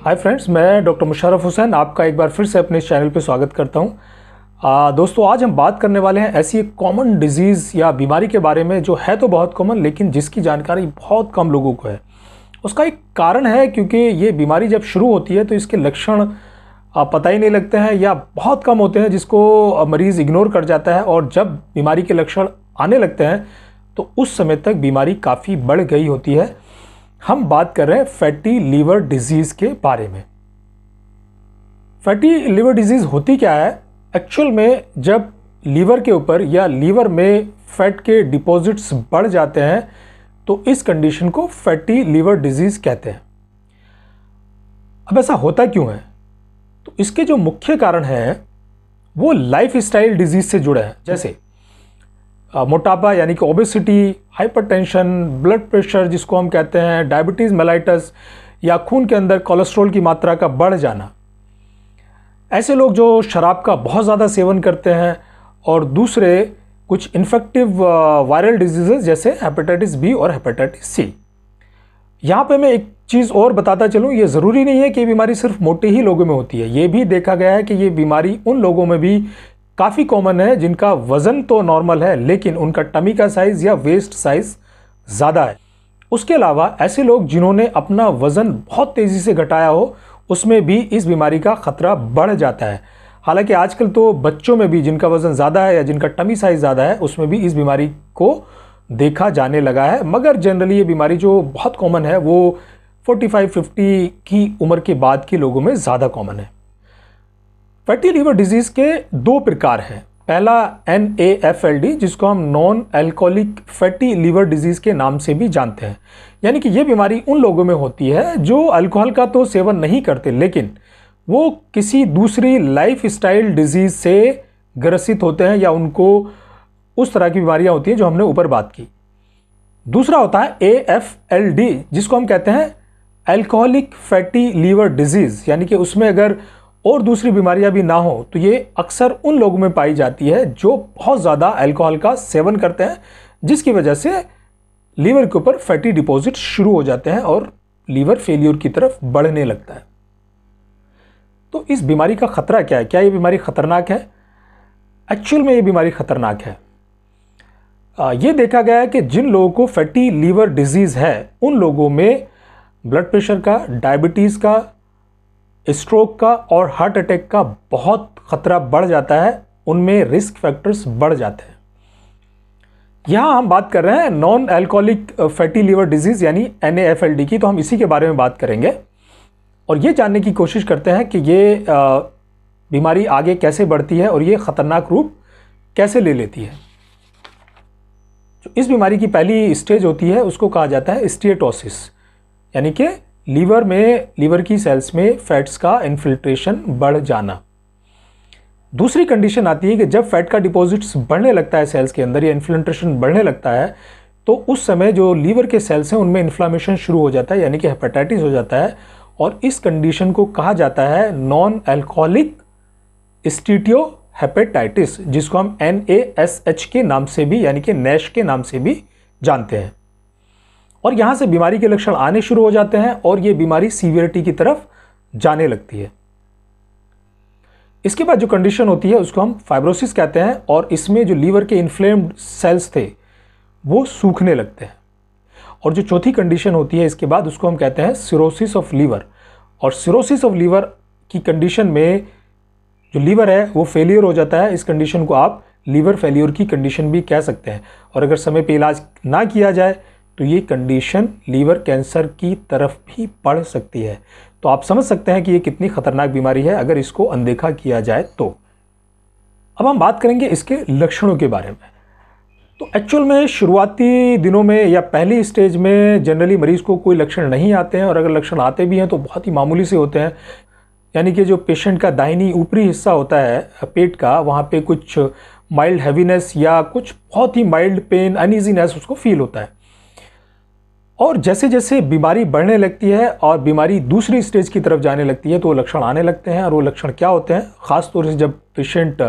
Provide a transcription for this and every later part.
हाय friends मैं doctor Musharraf Hussain आपका एक बार फिर से अपने चैनल पर स्वागत करता हूं दोस्तों आज हम बात करने वाले हैं ऐसी एक कॉमन डिजीज़ या बीमारी के बारे में जो है तो बहुत कॉमन लेकिन जिसकी जानकारी बहुत कम लोगों को है उसका एक कारण है क्योंकि ये बीमारी जब शुरू होती है तो इसके लक्षण पता ही नहीं लगते हैं या बहुत कम होते हैं जिसको मरीज़ इग्नोर कर जाता है और जब बीमारी के लक्षण आने लगते हैं तो उस समय तक बीमारी काफ़ी बढ़ गई होती है हम बात कर रहे हैं फैटी लीवर डिजीज़ के बारे में फैटी लीवर डिजीज़ होती क्या है एक्चुअल में जब लीवर के ऊपर या लीवर में फैट के डिपॉजिट्स बढ़ जाते हैं तो इस कंडीशन को फैटी लीवर डिजीज़ कहते हैं अब ऐसा होता क्यों है तो इसके जो मुख्य कारण हैं वो लाइफ स्टाइल डिजीज़ से जुड़े हैं जैसे मोटापा यानी कि ओबेसिटी हाइपरटेंशन ब्लड प्रेशर जिसको हम कहते हैं डायबिटीज़ मेलाइटस या खून के अंदर कोलेस्ट्रॉल की मात्रा का बढ़ जाना ऐसे लोग जो शराब का बहुत ज़्यादा सेवन करते हैं और दूसरे कुछ इन्फेक्टिव वायरल डिजीज़ जैसे हेपेटाइटिस बी और हेपेटाइटिस सी यहाँ पे मैं एक चीज़ और बताता चलूँ ये ज़रूरी नहीं है कि ये बीमारी सिर्फ मोटे ही लोगों में होती है ये भी देखा गया है कि ये बीमारी उन लोगों में भी काफ़ी कॉमन है जिनका वज़न तो नॉर्मल है लेकिन उनका टमी का साइज़ या वेस्ट साइज़ ज़्यादा है उसके अलावा ऐसे लोग जिन्होंने अपना वज़न बहुत तेज़ी से घटाया हो उसमें भी इस बीमारी का ख़तरा बढ़ जाता है हालांकि आजकल तो बच्चों में भी जिनका वज़न ज़्यादा है या जिनका टमी साइज़ ज़्यादा है उसमें भी इस बीमारी को देखा जाने लगा है मगर जनरली ये बीमारी जो बहुत कॉमन है वो 45-50 की उम्र के बाद के लोगों में ज़्यादा कॉमन है फैटी लीवर डिजीज़ के दो प्रकार हैं पहला N A F L D जिसको हम non alcoholic fatty liver disease के नाम से भी जानते हैं यानी कि ये बीमारी उन लोगों में होती है जो अल्कोहल का तो सेवन नहीं करते लेकिन वो किसी दूसरी लाइफ स्टाइल डिजीज़ से ग्रसित होते हैं या उनको उस तरह की बीमारियां होती हैं जो हमने ऊपर बात की दूसरा होता है ए एफ एल डी जिसको हम कहते हैं एल्कोहलिक फैटी लीवर डिजीज़ यानी कि उसमें अगर और दूसरी बीमारियां भी ना हो तो ये अक्सर उन लोगों में पाई जाती है जो बहुत ज़्यादा अल्कोहल का सेवन करते हैं जिसकी वजह से लीवर के ऊपर फैटी डिपॉजिट शुरू हो जाते हैं और लीवर फेलियर की तरफ बढ़ने लगता है तो इस बीमारी का ख़तरा क्या है क्या ये बीमारी ख़तरनाक है एक्चुअल में ये बीमारी ख़तरनाक है ये देखा गया है कि जिन लोगों को फैटी लीवर डिजीज़ है उन लोगों में ब्लड प्रेशर का डायबिटीज़ का स्ट्रोक का और हार्ट अटैक का बहुत ख़तरा बढ़ जाता है उनमें रिस्क फैक्टर्स बढ़ जाते हैं यहाँ हम बात कर रहे हैं non alcoholic fatty liver disease यानी एन की तो हम इसी के बारे में बात करेंगे और ये जानने की कोशिश करते हैं कि ये बीमारी आगे कैसे बढ़ती है और ये ख़तरनाक रूप कैसे ले लेती है जो तो इस बीमारी की पहली स्टेज होती है उसको कहा जाता है स्टिएटोसिस यानी कि लीवर में लीवर की सेल्स में फैट्स का इन्फिल्ट्रेशन बढ़ जाना दूसरी कंडीशन आती है कि जब फैट का डिपॉजिट्स बढ़ने लगता है सेल्स के अंदर या इन्फिल्ट्रेशन बढ़ने लगता है तो उस समय जो लीवर के सेल्स हैं उनमें इन्फ्लामेशन शुरू हो जाता है यानी कि हेपेटाइटिस हो जाता है और इस कंडीशन को कहा जाता है नॉन एल्कोहलिक स्टीटियो हेपेटाइटिस जिसको हम एन के नाम से भी यानी कि नैश के नाम से भी जानते हैं और यहाँ से बीमारी के लक्षण आने शुरू हो जाते हैं और ये बीमारी सीवियरिटी की तरफ जाने लगती है इसके बाद जो कंडीशन होती है उसको हम फाइब्रोसिस कहते हैं और इसमें जो लीवर के इन्फ्लेम्ड सेल्स थे वो सूखने लगते हैं और जो चौथी कंडीशन होती है इसके बाद उसको हम कहते हैं सिरोसिस ऑफ लीवर और सिरोसिस ऑफ लीवर की कंडीशन में जो लीवर है वो फेलियर हो जाता है इस कंडीशन को आप लीवर फेलियर की कंडीशन भी कह सकते हैं और अगर समय पर इलाज ना किया जाए तो ये कंडीशन लीवर कैंसर की तरफ भी बढ़ सकती है तो आप समझ सकते हैं कि ये कितनी खतरनाक बीमारी है अगर इसको अनदेखा किया जाए तो अब हम बात करेंगे इसके लक्षणों के बारे में तो एक्चुअल में शुरुआती दिनों में या पहली स्टेज में जनरली मरीज़ को कोई लक्षण नहीं आते हैं और अगर लक्षण आते भी हैं तो बहुत ही मामूली से होते हैं यानी कि जो पेशेंट का दाहिनी ऊपरी हिस्सा होता है पेट का वहाँ पे कुछ माइल्ड हैवीनेस या कुछ बहुत ही माइल्ड पेन अनइजीनेस उसको फील होता है और जैसे जैसे बीमारी बढ़ने लगती है और बीमारी दूसरी स्टेज की तरफ जाने लगती है तो वो लक्षण आने लगते हैं और वो लक्षण क्या होते हैं ख़ास तौर से जब पेशेंट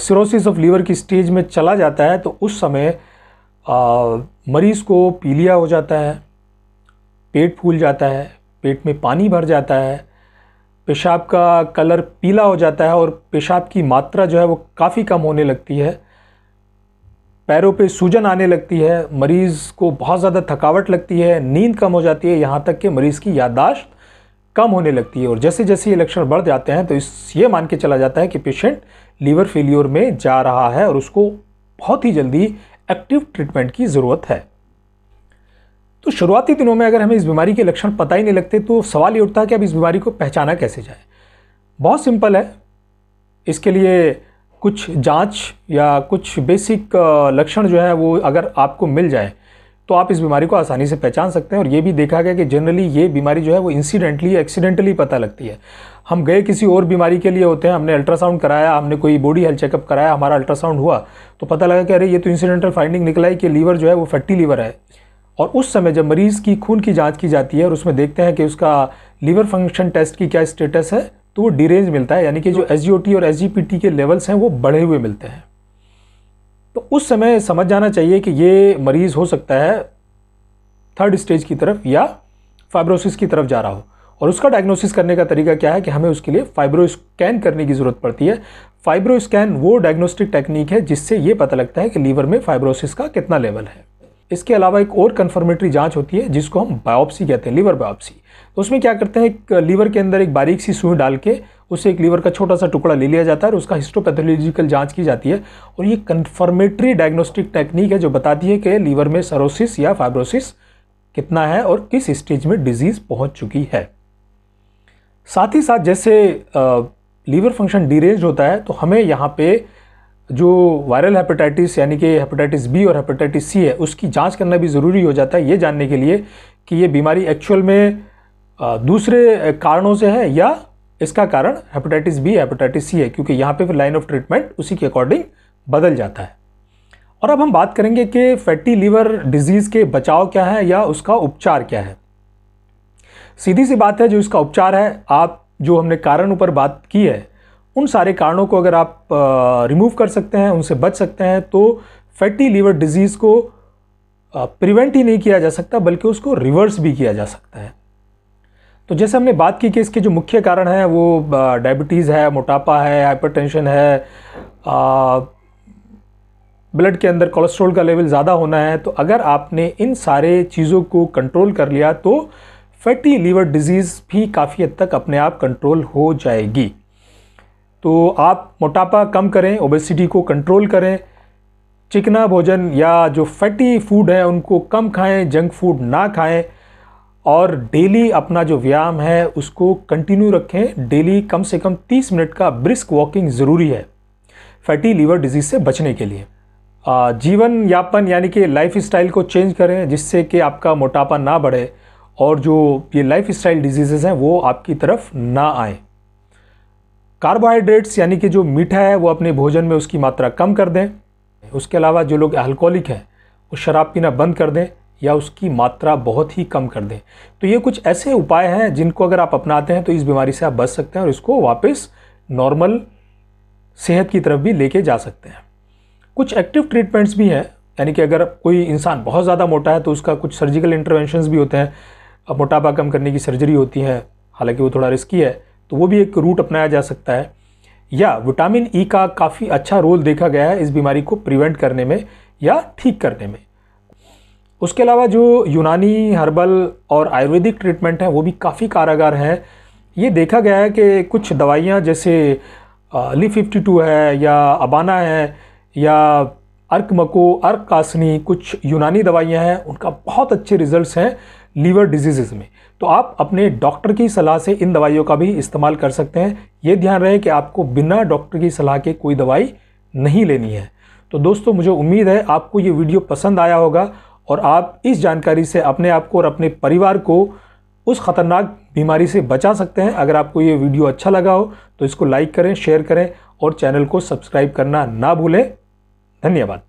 सिरोसिस ऑफ लीवर की स्टेज में चला जाता है तो उस समय आ, मरीज़ को पीलिया हो जाता है पेट फूल जाता है पेट में पानी भर जाता है पेशाब का कलर पीला हो जाता है और पेशाब की मात्रा जो है वो काफ़ी कम होने लगती है पैरों पे सूजन आने लगती है मरीज़ को बहुत ज़्यादा थकावट लगती है नींद कम हो जाती है यहाँ तक कि मरीज़ की याददाश्त कम होने लगती है और जैसे जैसे ये लक्षण बढ़ जाते हैं तो इस ये मान के चला जाता है कि पेशेंट लीवर फेलियोर में जा रहा है और उसको बहुत ही जल्दी एक्टिव ट्रीटमेंट की ज़रूरत है तो शुरुआती दिनों में अगर हमें इस बीमारी के लक्षण पता ही नहीं लगते तो सवाल ये उठता है कि अब इस बीमारी को पहचाना कैसे जाए बहुत सिंपल है इसके लिए कुछ जांच या कुछ बेसिक लक्षण जो है वो अगर आपको मिल जाए तो आप इस बीमारी को आसानी से पहचान सकते हैं और ये भी देखा गया कि जनरली ये बीमारी जो है वो इंसिडेंटली या एक्सीडेंटली पता लगती है हम गए किसी और बीमारी के लिए होते हैं हमने अल्ट्रासाउंड कराया हमने कोई बॉडी हेल्थ चेकअप कराया हमारा अल्ट्रासाउंड हुआ तो पता लगा कि अरे ये तो इंसिडेंटल फाइंडिंग निकला है कि लीवर जो है वो फैटी लीवर है और उस समय जब मरीज़ की खून की जाँच की जाती है और उसमें देखते हैं कि उसका लीवर फंक्शन टेस्ट की क्या स्टेटस है तो वो डी रेंज मिलता है यानी कि जो एस तो- और एस के लेवल्स हैं वो बढ़े हुए मिलते हैं तो उस समय समझ जाना चाहिए कि ये मरीज़ हो सकता है थर्ड स्टेज की तरफ या फाइब्रोसिस की तरफ जा रहा हो और उसका डायग्नोसिस करने का तरीका क्या है कि हमें उसके लिए फाइब्रो स्कैन करने की ज़रूरत पड़ती है फाइब्रो स्कैन वो डायग्नोस्टिक टेक्निक है जिससे ये पता लगता है कि लीवर में फाइब्रोसिस का कितना लेवल है इसके अलावा एक और कन्फर्मेटरी जाँच होती है जिसको हम बायोप्सी कहते हैं लीवर बायोप्सी तो उसमें क्या करते हैं एक लीवर के अंदर एक बारीक सी सुई डाल के उसे एक लीवर का छोटा सा टुकड़ा ले लिया जाता है और उसका हिस्टोपैथोलॉजिकल जांच की जाती है और ये कन्फर्मेटरी डायग्नोस्टिक टेक्निक है जो बताती है कि लीवर में सरोसिस या फाइब्रोसिस कितना है और किस स्टेज में डिजीज़ पहुँच चुकी है साथ ही साथ जैसे लीवर फंक्शन डिरेज होता है तो हमें यहाँ पर जो वायरल हेपेटाइटिस यानी कि हेपेटाइटिस बी और हेपेटाइटिस सी है उसकी जांच करना भी ज़रूरी हो जाता है ये जानने के लिए कि ये बीमारी एक्चुअल में दूसरे कारणों से है या इसका कारण हेपेटाइटिस बी हेपेटाइटिस सी है क्योंकि यहाँ पे फिर लाइन ऑफ ट्रीटमेंट उसी के अकॉर्डिंग बदल जाता है और अब हम बात करेंगे कि फैटी लीवर डिजीज़ के बचाव क्या है या उसका उपचार क्या है सीधी सी बात है जो इसका उपचार है आप जो हमने कारण ऊपर बात की है उन सारे कारणों को अगर आप रिमूव कर सकते हैं उनसे बच सकते हैं तो फैटी लीवर डिजीज़ को प्रिवेंट ही नहीं किया जा सकता बल्कि उसको रिवर्स भी किया जा सकता है तो जैसे हमने बात की कि इसके जो मुख्य कारण हैं वो डायबिटीज़ है मोटापा है हाइपरटेंशन है ब्लड के अंदर कोलेस्ट्रॉल का लेवल ज़्यादा होना है तो अगर आपने इन सारे चीज़ों को कंट्रोल कर लिया तो फैटी लीवर डिज़ीज़ भी काफ़ी हद तक अपने आप कंट्रोल हो जाएगी तो आप मोटापा कम करें ओबेसिटी को कंट्रोल करें चिकना भोजन या जो फैटी फूड है उनको कम खाएं जंक फूड ना खाएं और डेली अपना जो व्यायाम है उसको कंटिन्यू रखें डेली कम से कम 30 मिनट का ब्रिस्क वॉकिंग ज़रूरी है फैटी लीवर डिजीज़ से बचने के लिए जीवन यापन यानी कि लाइफ स्टाइल को चेंज करें जिससे कि आपका मोटापा ना बढ़े और जो ये लाइफ स्टाइल डिजीज़ हैं वो आपकी तरफ ना आए कार्बोहाइड्रेट्स यानी कि जो मीठा है वो अपने भोजन में उसकी मात्रा कम कर दें उसके अलावा जो लोग अल्कोहलिक हैं वो शराब पीना बंद कर दें या उसकी मात्रा बहुत ही कम कर दें तो ये कुछ ऐसे उपाय हैं जिनको अगर आप अपनाते हैं तो इस बीमारी से आप बच सकते हैं और इसको वापस नॉर्मल सेहत की तरफ भी लेके जा सकते हैं कुछ एक्टिव ट्रीटमेंट्स भी हैं यानी कि अगर कोई इंसान बहुत ज़्यादा मोटा है तो उसका कुछ सर्जिकल इंटरवेंशन भी होते हैं अब मोटापा कम करने की सर्जरी होती है हालांकि वो थोड़ा रिस्की है तो वो भी एक रूट अपनाया जा सकता है या विटामिन ई e का काफ़ी अच्छा रोल देखा गया है इस बीमारी को प्रिवेंट करने में या ठीक करने में उसके अलावा जो यूनानी हर्बल और आयुर्वेदिक ट्रीटमेंट हैं वो भी काफ़ी कारगर हैं ये देखा गया है कि कुछ दवाइयाँ जैसे ली फिफ्टी टू है या अबाना है या अर्क मको अर्क कासनी कुछ यूनानी दवाइयाँ हैं उनका बहुत अच्छे रिजल्ट्स हैं लीवर डिजीज़ में तो आप अपने डॉक्टर की सलाह से इन दवाइयों का भी इस्तेमाल कर सकते हैं ये ध्यान रहे कि आपको बिना डॉक्टर की सलाह के कोई दवाई नहीं लेनी है तो दोस्तों मुझे उम्मीद है आपको ये वीडियो पसंद आया होगा और आप इस जानकारी से अपने आप को और अपने परिवार को उस ख़तरनाक बीमारी से बचा सकते हैं अगर आपको ये वीडियो अच्छा लगा हो तो इसको लाइक करें शेयर करें और चैनल को सब्सक्राइब करना ना भूलें धन्यवाद